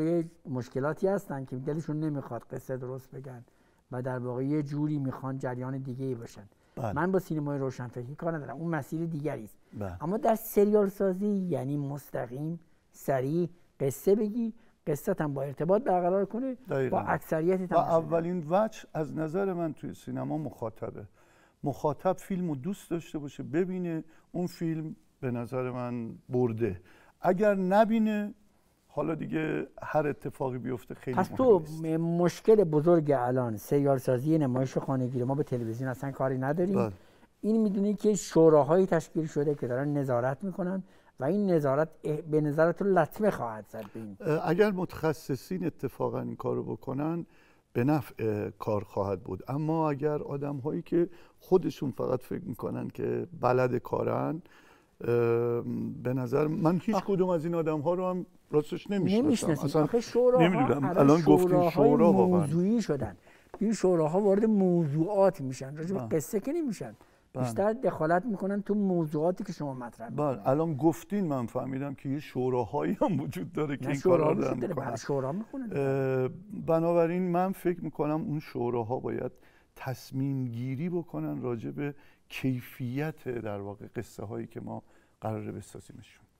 یه مشکلاتی هستن که دلشون نمیخواد قصه درست بگن و در واقع یه جوری میخوان جریان دیگه ای باشن بله. من با سینمای روشنفکری کار ندارم اون مسیر دیگری است بله. اما در سریال سازی یعنی مستقیم سریع قصه بگی قصت هم با ارتباط برقرار کنه با اکثریت و اولین وجه از نظر من توی سینما مخاطبه مخاطب فیلم رو دوست داشته باشه ببینه اون فیلم به نظر من برده اگر نبینه حالا دیگه هر اتفاقی بیفته خیلی پس تو مشکل بزرگ الان سازی نمایش خانگی ما به تلویزیون اصلا کاری نداریم بله. این میدونی که شوراهایی تشکیل شده که دارن نظارت میکنن و این نظارت به نظارت رو لطمه خواهد زد اگر متخصصین اتفاقا این رو بکنن به نفع کار خواهد بود اما اگر آدم هایی که خودشون فقط فکر میکنن که بلد کارن به نظر من هیچ کدوم از این آدم ها رو هم راستش نمیشناسم اصلا آخه شوراها نمیدونم الان گفتین شورا موضوعی شدن این شوراها وارد موضوعات میشن راجع به بله. قصه که نمیشن بله. بیشتر دخالت میکنن تو موضوعاتی که شما مطرح بله الان گفتین من فهمیدم که یه شوراهایی هم وجود داره که این کارا رو بله، میکنن بنابراین من فکر میکنم اون شوراها باید تصمیم گیری بکنن راجع به کیفیت در واقع قصه هایی که ما قراره بسازیمشون